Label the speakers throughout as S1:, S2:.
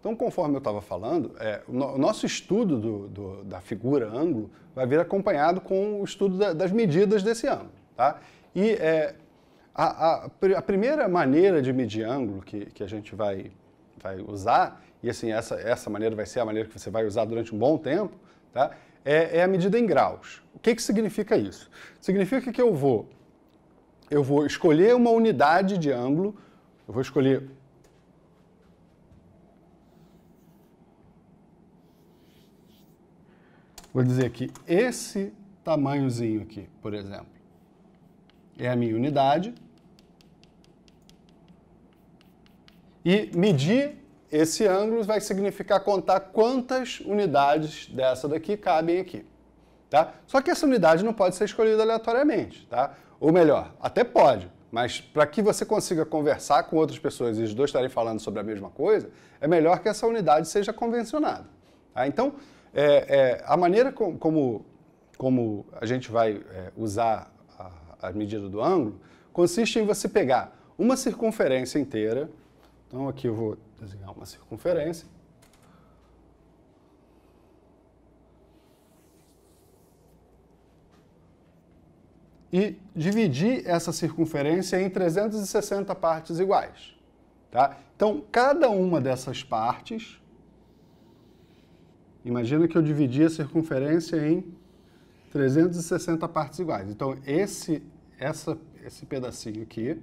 S1: Então, conforme eu estava falando, é, o, no, o, nosso estudo do, do, da figura ângulo vai vir acompanhado com o estudo da, das medidas desse ângulo. Tá? E é, a, a, a, primeira maneira de medir ângulo que, que a gente vai, vai usar, e assim, essa, essa maneira vai ser a maneira que você vai usar durante um bom tempo, tá? é, é a medida em graus. O que, que significa isso? Significa que eu vou, eu vou escolher uma unidade de ângulo, eu vou escolher Vou dizer que esse tamanhozinho aqui, por exemplo, é a minha unidade. E medir esse ângulo vai significar contar quantas unidades dessa daqui cabem aqui. Tá? Só que essa unidade não pode ser escolhida aleatoriamente. Tá? Ou melhor, até pode, mas para que você consiga conversar com outras pessoas e os dois estarem falando sobre a mesma coisa, é melhor que essa unidade seja convencionada. Tá? Então, é, é, a maneira com, como, como a gente vai é, usar a, a, medida do ângulo consiste em você pegar uma circunferência inteira. Então, aqui eu vou desenhar uma circunferência. E dividir essa circunferência em 360 partes iguais. Tá? Então, cada uma dessas partes Imagina que eu dividi a circunferência em 360 partes iguais. Então, esse, essa, esse pedacinho aqui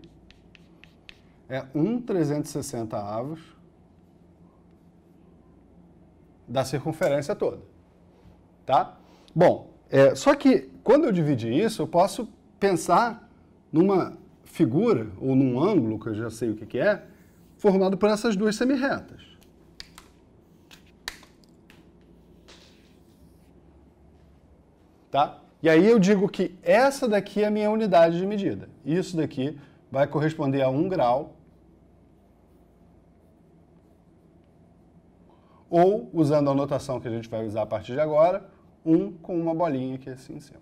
S1: é 1 360 avos da circunferência toda. Tá? Bom, é, só que quando eu dividi isso, eu posso pensar numa figura ou num ângulo, que eu já sei o que, que é, formado por essas duas semirretas. tá? E aí eu digo que essa daqui é a minha unidade de medida. Isso daqui vai corresponder a 1 grau. Ou, usando a notação que a gente vai usar a partir de agora, 1 com uma bolinha aqui assim em cima.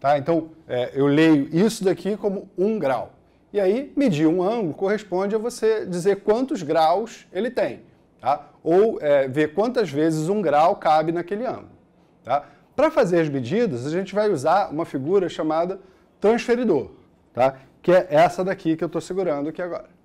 S1: Tá? Então, é, eu leio isso daqui como 1 grau. E aí, medir um ângulo corresponde a você dizer quantos graus ele tem. Tá? Ou é, ver quantas vezes um grau cabe naquele ângulo. Tá? Para fazer as medidas, a gente vai usar uma figura chamada transferidor, tá? que é essa daqui que eu estou segurando aqui agora.